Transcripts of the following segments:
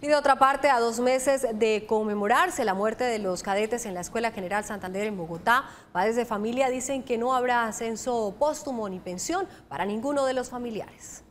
Y de otra parte, a dos meses de conmemorarse la muerte de los cadetes en la Escuela General Santander en Bogotá, padres de familia dicen que no habrá ascenso póstumo ni pensión para ninguno de los familiares.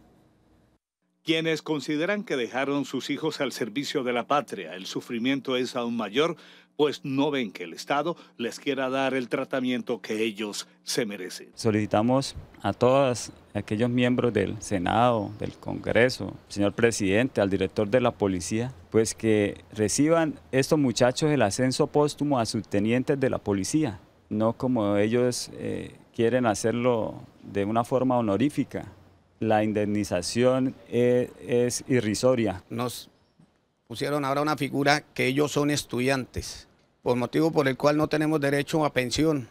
Quienes consideran que dejaron sus hijos al servicio de la patria, el sufrimiento es aún mayor, pues no ven que el Estado les quiera dar el tratamiento que ellos se merecen. Solicitamos a todos aquellos miembros del Senado, del Congreso, señor presidente, al director de la policía, pues que reciban estos muchachos el ascenso póstumo a subtenientes de la policía, no como ellos eh, quieren hacerlo de una forma honorífica la indemnización e, es, irrisoria. Nos pusieron ahora una figura que ellos son estudiantes, por motivo por el cual no tenemos derecho a pensión,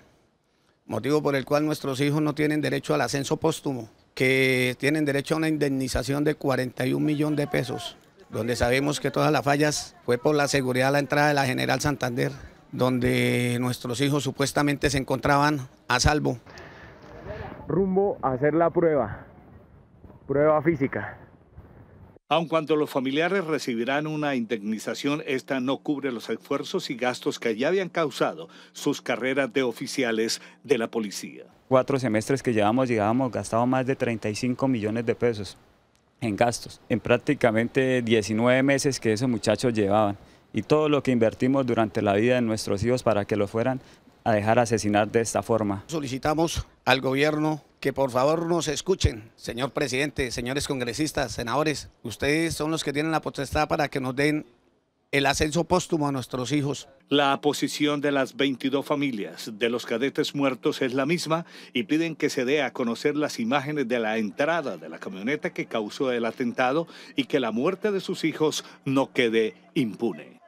motivo por el cual nuestros hijos no tienen derecho al ascenso póstumo, que tienen derecho a una indemnización de 41 millones de pesos, donde sabemos que todas las fallas fue por la seguridad de la entrada de la General Santander, donde nuestros hijos supuestamente se encontraban a salvo. Rumbo a hacer la prueba prueba física. Aun cuando los familiares recibirán una indemnización, esta no cubre los esfuerzos y gastos que ya habían causado sus carreras de oficiales de la policía. Cuatro semestres que llevamos, llevábamos gastado más de 35 millones de pesos en gastos, en prácticamente 19 meses que esos muchachos llevaban. Y todo lo que invertimos durante la vida de nuestros hijos para que lo fueran a dejar asesinar de esta forma. Solicitamos al gobierno que por favor nos escuchen, señor presidente, señores congresistas, senadores, ustedes son los que tienen la potestad para que nos den el ascenso póstumo a nuestros hijos. La posición de las 22 familias de los cadetes muertos es la misma y piden que se dé a conocer las imágenes de la entrada de la camioneta que causó el atentado y que la muerte de sus hijos no quede impune.